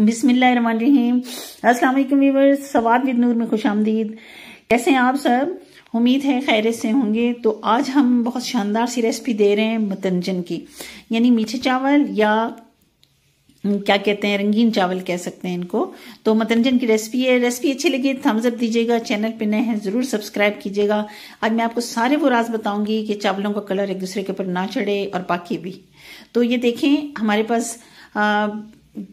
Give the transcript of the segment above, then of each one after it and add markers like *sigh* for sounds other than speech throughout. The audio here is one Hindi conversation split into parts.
बिसमीम अस्सलाम सवाद विद नूर में खुश आमदीद कैसे हैं आप सब उम्मीद है खैर से होंगे तो आज हम बहुत शानदार सी रेसिपी दे रहे हैं मतंजन की यानी मीठे चावल या क्या कहते हैं रंगीन चावल कह सकते हैं इनको तो मतंजन की रेसिपी है रेसिपी अच्छी लगी थम्स अप तो दीजिएगा चैनल पे नए हैं ज़रूर सब्सक्राइब कीजिएगा आज मैं आपको सारे वो राज बताऊंगी कि चावलों का कलर एक दूसरे के ऊपर ना चढ़े और पाके भी तो ये देखें हमारे पास आ,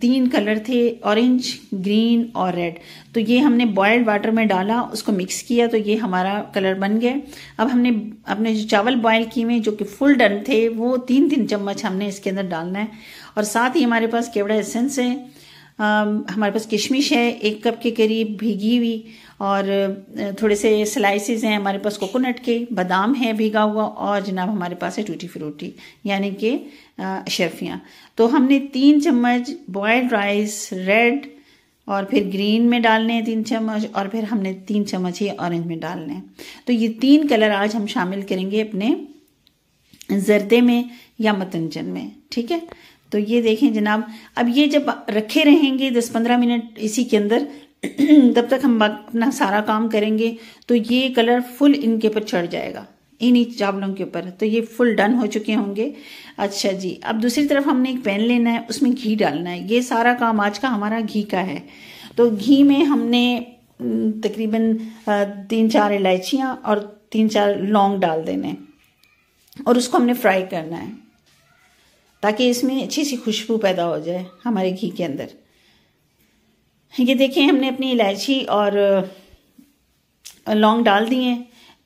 तीन कलर थे ऑरेंज ग्रीन और रेड तो ये हमने बॉयल्ड वाटर में डाला उसको मिक्स किया तो ये हमारा कलर बन गया अब हमने अपने जो चावल बॉयल किए हुए जो कि फुल डन थे वो तीन तीन चम्मच हमने इसके अंदर डालना है और साथ ही हमारे पास केवड़ा एसेंस है आ, हमारे पास किशमिश है एक कप के करीब भीगी हुई और थोड़े से स्लाइसिस हैं हमारे पास कोकोनट के बादाम है भीगा हुआ और जनाब हमारे पास है टूटी फ्रूटी यानी कि शर्फियाँ तो हमने तीन चम्मच बॉयल्ड राइस रेड और फिर ग्रीन में डालने हैं तीन चम्मच और फिर हमने तीन चम्मच ही ऑरेंज में डालने हैं तो ये तीन कलर आज हम शामिल करेंगे अपने जर्दे में या मतंजन में ठीक है तो ये देखें जनाब अब ये जब रखे रहेंगे दस पंद्रह मिनट इसी के अंदर *clears throat* तब तक हम अपना सारा काम करेंगे तो ये कलर फुल इनके ऊपर चढ़ जाएगा इन्हीं चावलों के ऊपर तो ये फुल डन हो चुके होंगे अच्छा जी अब दूसरी तरफ हमने एक पैन लेना है उसमें घी डालना है ये सारा काम आज का हमारा घी का है तो घी में हमने तकरीबन तीन चार इलायचियाँ और तीन चार लौंग डाल देने और उसको हमने फ्राई करना है ताकि इसमें अच्छी सी खुशबू पैदा हो जाए हमारे घी के अंदर ये देखें हमने अपनी इलायची और लौंग डाल दिए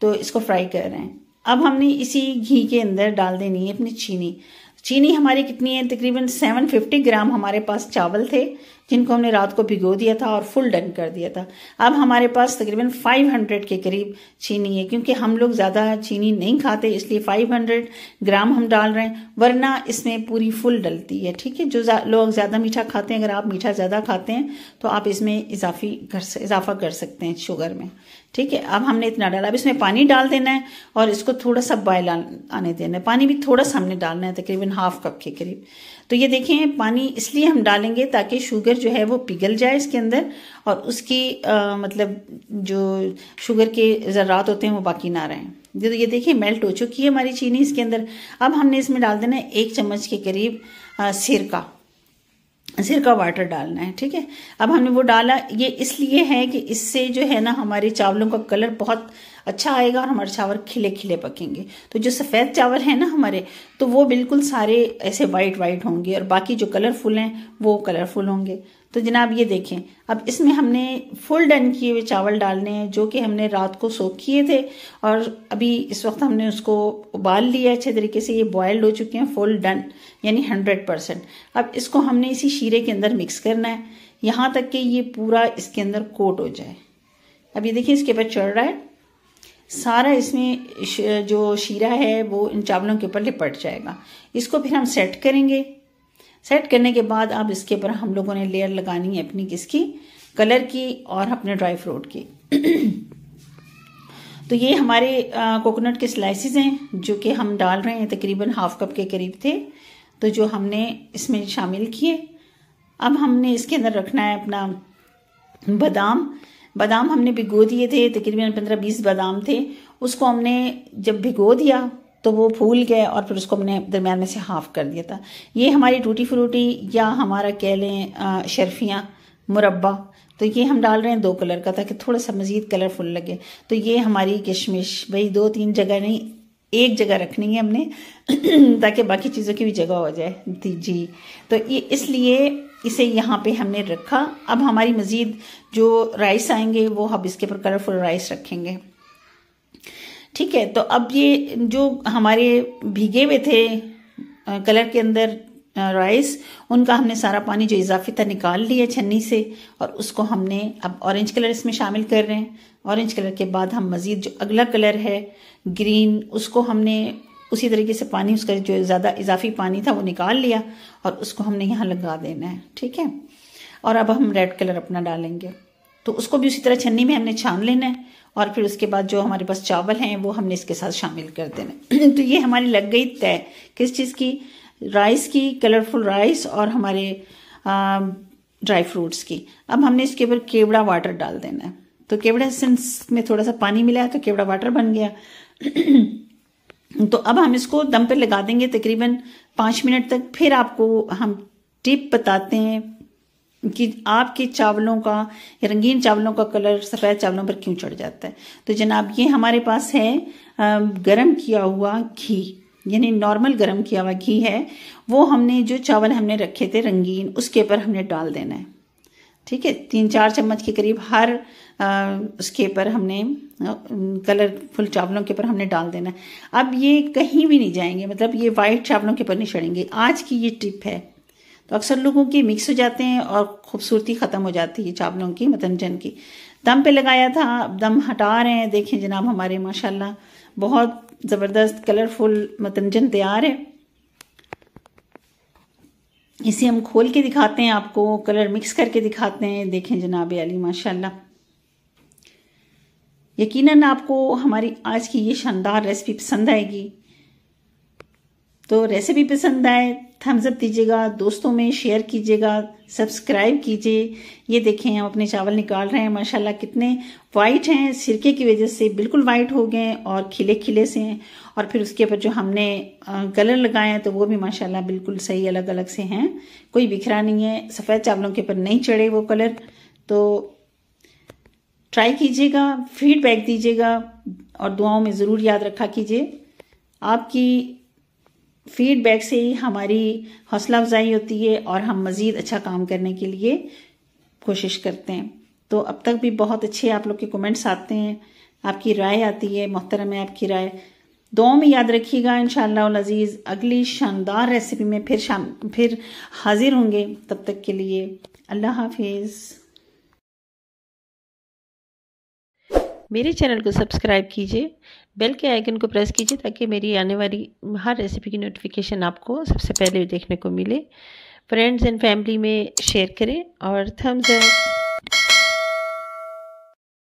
तो इसको फ्राई कर रहे हैं अब हमने इसी घी के अंदर डाल देनी है अपनी चीनी चीनी हमारी कितनी है तकरीबन 750 ग्राम हमारे पास चावल थे जिनको हमने रात को भिगो दिया था और फुल डन कर दिया था अब हमारे पास तकरीबन 500 के करीब चीनी है क्योंकि हम लोग ज़्यादा चीनी नहीं खाते इसलिए 500 ग्राम हम डाल रहे हैं वरना इसमें पूरी फुल डलती है ठीक है जो लोग ज़्यादा मीठा खाते हैं अगर आप मीठा ज़्यादा खाते हैं तो आप इसमें इजाफी कर इजाफा कर सकते हैं शुगर में ठीक है अब हमने इतना डाला अब इसमें पानी डाल देना है और इसको थोड़ा सा बॉयल आने देना है पानी भी थोड़ा सा हमने डालना है तकरीबन हाफ कप के करीब तो ये देखें पानी इसलिए हम डालेंगे ताकि शुगर जो है वो पिघल जाए इसके अंदर और उसकी आ, मतलब जो शुगर के ज़रात होते हैं वो बाकी ना रहें तो ये देखिए मेल्ट हो चुकी है हमारी चीनी इसके अंदर अब हमने इसमें डाल देना है एक चम्मच के करीब सिरका सिरका वाटर डालना है ठीक है अब हमने वो डाला ये इसलिए है कि इससे जो है ना हमारे चावलों का कलर बहुत अच्छा आएगा और हमारे चावल खिले खिले पकेंगे तो जो सफ़ेद चावल है ना हमारे तो वो बिल्कुल सारे ऐसे वाइट वाइट होंगे और बाकी जो कलरफुल हैं वो कलरफुल होंगे तो जनाब ये देखें अब इसमें हमने फुल डन किए हुए चावल डालने हैं जो कि हमने रात को सोख किए थे और अभी इस वक्त हमने उसको उबाल लिया अच्छे तरीके से ये बॉयल्ड हो चुके हैं फुल डन यानी हंड्रेड परसेंट अब इसको हमने इसी शीरे के अंदर मिक्स करना है यहाँ तक कि ये पूरा इसके अंदर कोट हो जाए अब ये देखिए इसके ऊपर चढ़ रहा है सारा इसमें जो शीरा है वो इन चावलों के ऊपर लिपट जाएगा इसको फिर हम सेट करेंगे सेट करने के बाद अब इसके ऊपर हम लोगों ने लेयर लगानी है अपनी किसकी कलर की और अपने ड्राई फ्रूट की *clears throat* तो ये हमारे कोकोनट के स्लाइसिस हैं जो कि हम डाल रहे हैं तकरीबन हाफ कप के करीब थे तो जो हमने इसमें शामिल किए अब हमने इसके अंदर रखना है अपना बादाम बादाम हमने भिगो दिए थे तकरीबन पंद्रह बीस बादाम थे उसको हमने जब भिगो दिया तो वो फूल गए और फिर उसको हमने दरमियान में से हाफ कर दिया था ये हमारी टूटी फ्रूटी या हमारा कह लें शर्फियाँ मुरबा तो ये हम डाल रहे हैं दो कलर का ताकि थोड़ा सा मज़ीद कलरफुल लगे तो ये हमारी किशमिश भाई दो तीन जगह नहीं एक जगह रखनी है हमने *clears throat* ताकि बाकी चीज़ों की भी जगह हो जाए जी तो ये इसलिए इसे यहाँ पे हमने रखा अब हमारी मज़ीद जो राइस आएंगे वो हम इसके ऊपर कलरफुल राइस रखेंगे ठीक है तो अब ये जो हमारे भीगे हुए थे कलर के अंदर राइस उनका हमने सारा पानी जो इजाफी था निकाल लिया छन्नी से और उसको हमने अब ऑरेंज कलर इसमें शामिल कर रहे हैं ऑरेंज कलर के बाद हम मज़ीद जो अगला कलर है ग्रीन उसको हमने उसी तरीके से पानी उसका जो ज़्यादा इजाफी पानी था वो निकाल लिया और उसको हमने यहाँ लगा देना है ठीक है और अब हम रेड कलर अपना डालेंगे तो उसको भी उसी तरह छन्नी में हमने छान लेना है और फिर उसके बाद जो हमारे पास चावल हैं वो हमने इसके साथ शामिल कर देना *clears throat* तो ये हमारी लग गई तय किस चीज़ की राइस की कलरफुल राइस और हमारे ड्राई फ्रूट्स की अब हमने इसके ऊपर केवड़ा वाटर डाल देना है तो केवड़ा सिंस में थोड़ा सा पानी मिला है तो केवड़ा वाटर बन गया *clears throat* तो अब हम इसको दम पे लगा देंगे तकरीबन पाँच मिनट तक फिर आपको हम टिप बताते हैं कि आपके चावलों का रंगीन चावलों का कलर सफ़ेद चावलों पर क्यों चढ़ जाता है तो जनाब ये हमारे पास है गरम किया हुआ घी यानी नॉर्मल गरम किया हुआ घी है वो हमने जो चावल हमने रखे थे रंगीन उसके ऊपर हमने डाल देना है ठीक है तीन चार चम्मच के करीब हर उसके पर हमने कलरफुल चावलों के ऊपर हमने डाल देना अब ये कहीं भी नहीं जाएंगे मतलब ये वाइट चावलों के ऊपर नहीं छड़ेंगे आज की ये टिप है तो अक्सर लोगों के मिक्स हो जाते हैं और खूबसूरती ख़त्म हो जाती है चावलों की मतंजन की दम पे लगाया था अब दम हटा रहे हैं देखें जनाब हमारे माशाल्लाह बहुत ज़बरदस्त कलरफुल मतंजन तैयार है इसे हम खोल के दिखाते हैं आपको कलर मिक्स करके दिखाते हैं देखें जनाब अली माशाल्लाह यकीनन आपको हमारी आज की ये शानदार रेसिपी पसंद आएगी तो रेसिपी पसंद आए थम्स अप दीजिएगा दोस्तों में शेयर कीजिएगा सब्सक्राइब कीजिए ये देखें हम अपने चावल निकाल रहे हैं माशाल्लाह कितने वाइट हैं सिरके की वजह से बिल्कुल वाइट हो गए और खिले खिले से हैं और फिर उसके ऊपर जो हमने कलर लगाए हैं तो वो भी माशाल्लाह बिल्कुल सही अलग अलग से हैं कोई बिखरा नहीं है सफ़ेद चावलों के ऊपर नहीं चढ़े वो कलर तो ट्राई कीजिएगा फीडबैक दीजिएगा और दुआओं में ज़रूर याद रखा कीजिए आपकी फीडबैक से ही हमारी हौसला अफजाई होती है और हम मज़ीद अच्छा काम करने के लिए कोशिश करते हैं तो अब तक भी बहुत अच्छे आप लोग के कमेंट्स आते हैं आपकी राय आती है मोहतरम है आपकी राय दो में याद रखिएगा इन शज़ीज़ अगली शानदार रेसिपी में फिर शाम फिर हाजिर होंगे तब तक के लिए अल्लाह हाफिज़ मेरे चैनल को सब्सक्राइब कीजिए बेल के आइकन को प्रेस कीजिए ताकि मेरी आने वाली हर रेसिपी की नोटिफिकेशन आपको सबसे पहले देखने को मिले फ्रेंड्स एंड फैमिली में शेयर करें और थम्स अप